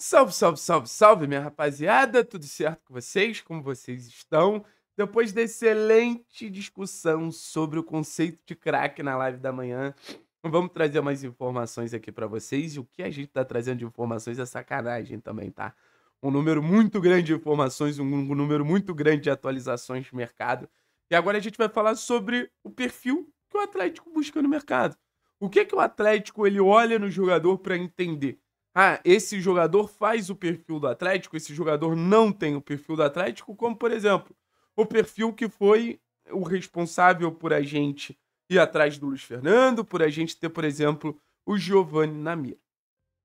Salve, salve, salve, salve, minha rapaziada! Tudo certo com vocês? Como vocês estão? Depois da excelente discussão sobre o conceito de crack na live da manhã, vamos trazer mais informações aqui para vocês. E o que a gente tá trazendo de informações é sacanagem também, tá? Um número muito grande de informações, um número muito grande de atualizações de mercado. E agora a gente vai falar sobre o perfil que o Atlético busca no mercado. O que, é que o Atlético ele olha no jogador para entender? ah, esse jogador faz o perfil do Atlético, esse jogador não tem o perfil do Atlético, como, por exemplo, o perfil que foi o responsável por a gente ir atrás do Luiz Fernando, por a gente ter, por exemplo, o Giovanni na mira.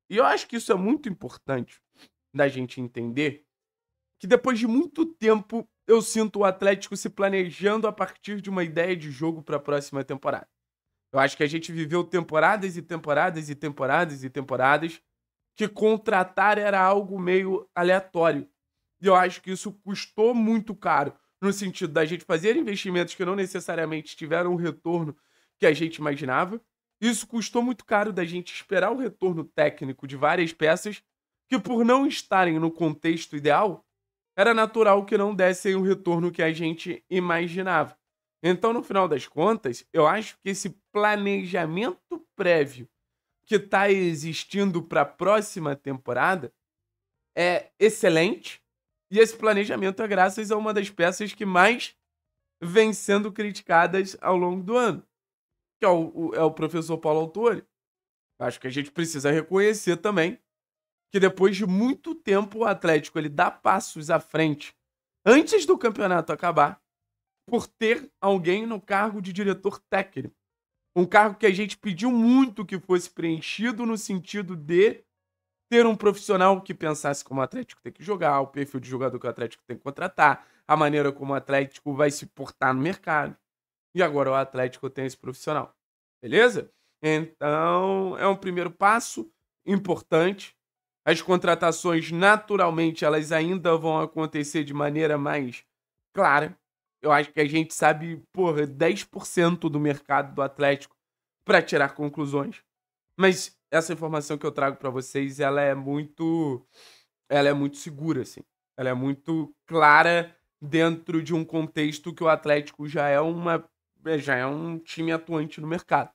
E eu acho que isso é muito importante da gente entender que depois de muito tempo eu sinto o Atlético se planejando a partir de uma ideia de jogo para a próxima temporada. Eu acho que a gente viveu temporadas e temporadas e temporadas e temporadas que contratar era algo meio aleatório. E eu acho que isso custou muito caro, no sentido da gente fazer investimentos que não necessariamente tiveram o retorno que a gente imaginava. Isso custou muito caro da gente esperar o retorno técnico de várias peças que, por não estarem no contexto ideal, era natural que não dessem o retorno que a gente imaginava. Então, no final das contas, eu acho que esse planejamento prévio que está existindo para a próxima temporada é excelente. E esse planejamento é graças a uma das peças que mais vem sendo criticadas ao longo do ano, que é o, o é o professor Paulo Autori. Acho que a gente precisa reconhecer também que depois de muito tempo o Atlético ele dá passos à frente antes do campeonato acabar por ter alguém no cargo de diretor técnico. Um cargo que a gente pediu muito que fosse preenchido no sentido de ter um profissional que pensasse como o Atlético tem que jogar, o perfil de jogador que o Atlético tem que contratar, a maneira como o Atlético vai se portar no mercado. E agora o Atlético tem esse profissional. Beleza? Então, é um primeiro passo importante. As contratações, naturalmente, elas ainda vão acontecer de maneira mais clara. Eu acho que a gente sabe, porra, 10% do mercado do Atlético para tirar conclusões. Mas essa informação que eu trago para vocês, ela é muito ela é muito segura assim. Ela é muito clara dentro de um contexto que o Atlético já é uma já é um time atuante no mercado.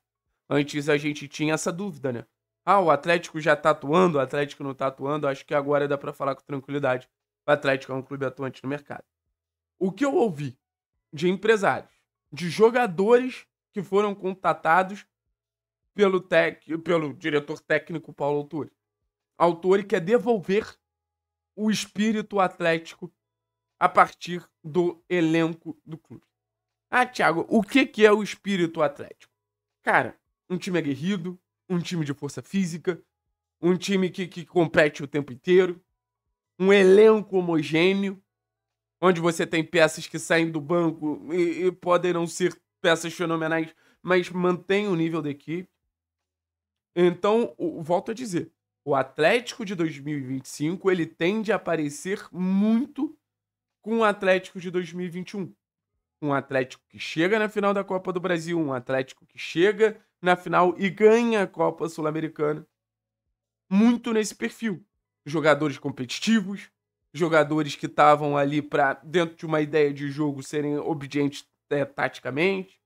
Antes a gente tinha essa dúvida, né? Ah, o Atlético já tá atuando, o Atlético não tá atuando, acho que agora dá para falar com tranquilidade. O Atlético é um clube atuante no mercado. O que eu ouvi de empresários, de jogadores que foram contatados pelo, tec, pelo diretor técnico Paulo Autori. Autori quer devolver o espírito atlético a partir do elenco do clube. Ah, Thiago, o que, que é o espírito atlético? Cara, um time aguerrido, um time de força física, um time que, que compete o tempo inteiro, um elenco homogêneo, onde você tem peças que saem do banco e, e podem não ser peças fenomenais, mas mantém o nível da equipe. Então, volto a dizer, o Atlético de 2025 ele tende a parecer muito com o Atlético de 2021. Um Atlético que chega na final da Copa do Brasil, um Atlético que chega na final e ganha a Copa Sul-Americana. Muito nesse perfil. Jogadores competitivos, jogadores que estavam ali para dentro de uma ideia de jogo serem obedientes é, taticamente,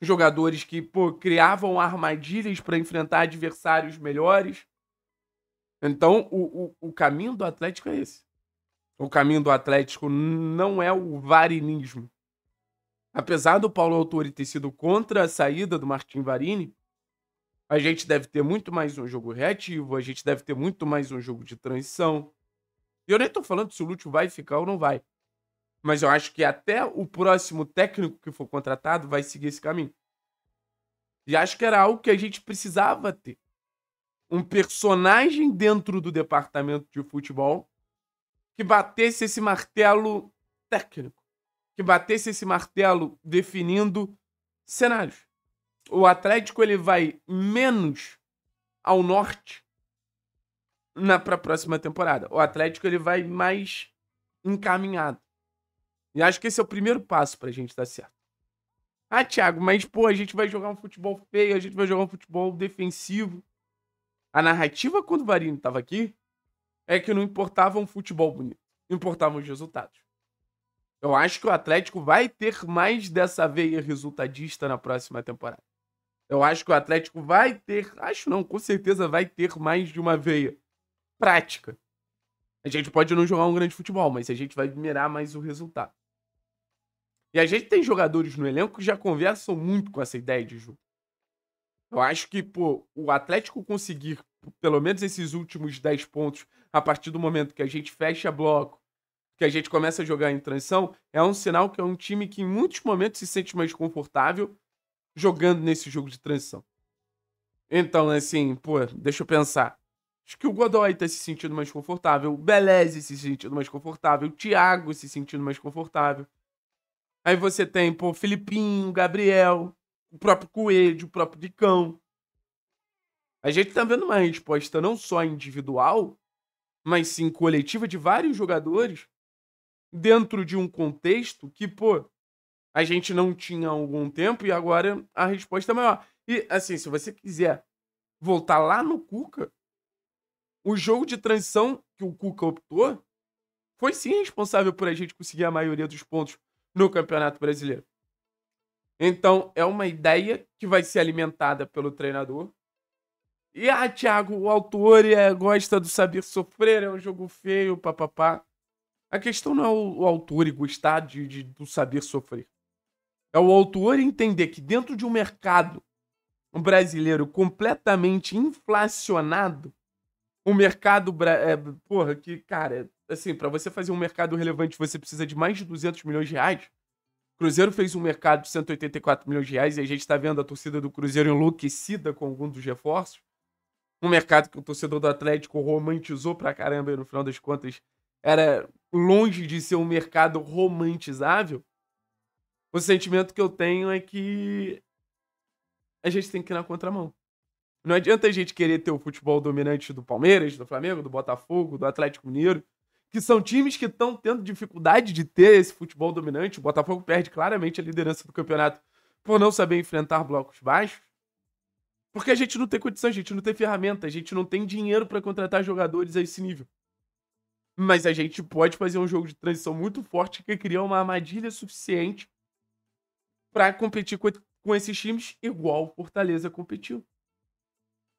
jogadores que pô, criavam armadilhas para enfrentar adversários melhores. Então, o, o, o, caminho do Atlético é esse. O caminho do Atlético não é o varinismo. Apesar do Paulo Autori ter sido contra a saída do Martin Varini, a gente deve ter muito mais um jogo reativo, a gente deve ter muito mais um jogo de transição, e eu nem tô falando se o Lúcio vai ficar ou não vai. Mas eu acho que até o próximo técnico que for contratado vai seguir esse caminho. E acho que era algo que a gente precisava ter. Um personagem dentro do departamento de futebol que batesse esse martelo técnico, que batesse esse martelo definindo cenários. O Atlético ele vai menos ao norte na pra próxima temporada. O Atlético ele vai mais encaminhado. E acho que esse é o primeiro passo pra gente dar certo. Ah, Thiago, mas pô, a gente vai jogar um futebol feio, a gente vai jogar um futebol defensivo. A narrativa quando o Varini tava aqui é que não importava um futebol bonito, importavam os resultados. Eu acho que o Atlético vai ter mais dessa veia resultadista na próxima temporada. Eu acho que o Atlético vai ter, acho não, com certeza vai ter mais de uma veia prática. A gente pode não jogar um grande futebol, mas a gente vai mirar mais o resultado. E a gente tem jogadores no elenco que já conversam muito com essa ideia de jogo. Eu acho que, pô, o Atlético conseguir pelo menos esses últimos 10 pontos a partir do momento que a gente fecha bloco, que a gente começa a jogar em transição, é um sinal que é um time que em muitos momentos se sente mais confortável jogando nesse jogo de transição. Então, assim, pô, deixa eu pensar. Acho que o Godoy tá se sentindo mais confortável, o se sentindo mais confortável, o Thiago se sentindo mais confortável. Aí você tem, pô, Filipinho, Gabriel, o próprio Coelho, o próprio Dicão. A gente tá vendo uma resposta não só individual, mas sim coletiva de vários jogadores dentro de um contexto que, pô, a gente não tinha há algum tempo e agora a resposta é maior. E, assim, se você quiser voltar lá no Cuca, o jogo de transição que o Cuca optou foi sim responsável por a gente conseguir a maioria dos pontos no Campeonato Brasileiro. Então, é uma ideia que vai ser alimentada pelo treinador. E, ah, Thiago, o autor é, gosta do saber sofrer, é um jogo feio, papapá. A questão não é o, o autor gostar de, de, do saber sofrer. É o autor entender que dentro de um mercado brasileiro completamente inflacionado, um mercado. É, porra, que, cara, assim, para você fazer um mercado relevante, você precisa de mais de 200 milhões de reais. Cruzeiro fez um mercado de 184 milhões de reais e a gente está vendo a torcida do Cruzeiro enlouquecida com algum dos reforços. Um mercado que o torcedor do Atlético romantizou pra caramba e no final das contas era longe de ser um mercado romantizável. O sentimento que eu tenho é que a gente tem que ir na contramão. Não adianta a gente querer ter o futebol dominante do Palmeiras, do Flamengo, do Botafogo, do Atlético Mineiro, que são times que estão tendo dificuldade de ter esse futebol dominante. O Botafogo perde claramente a liderança do campeonato por não saber enfrentar blocos baixos. Porque a gente não tem condição, a gente não tem ferramenta, a gente não tem dinheiro para contratar jogadores a esse nível. Mas a gente pode fazer um jogo de transição muito forte que cria uma armadilha suficiente para competir com, esses times igual o Fortaleza competiu.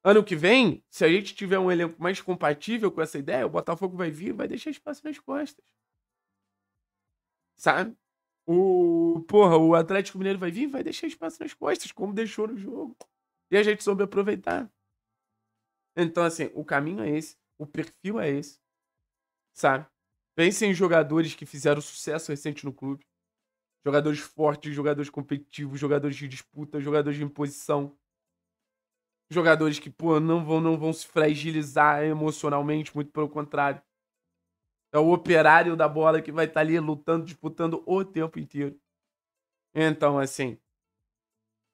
Ano que vem, se a gente tiver um elenco mais compatível com essa ideia, o Botafogo vai vir e vai deixar espaço nas costas. Sabe? O, porra, o Atlético Mineiro vai vir e vai deixar espaço nas costas, como deixou no jogo. E a gente soube aproveitar. Então, assim, o caminho é esse, o perfil é esse. Sabe? Pensem em jogadores que fizeram sucesso recente no clube. Jogadores fortes, jogadores competitivos, jogadores de disputa, jogadores de imposição jogadores que, pô, não vão, não vão se fragilizar emocionalmente, muito pelo contrário. É o operário da bola que vai estar tá ali lutando, disputando o tempo inteiro. Então, assim,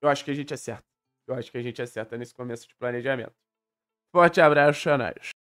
eu acho que a gente acerta. Eu acho que a gente acerta nesse começo de planejamento. Forte abraço, Xanais.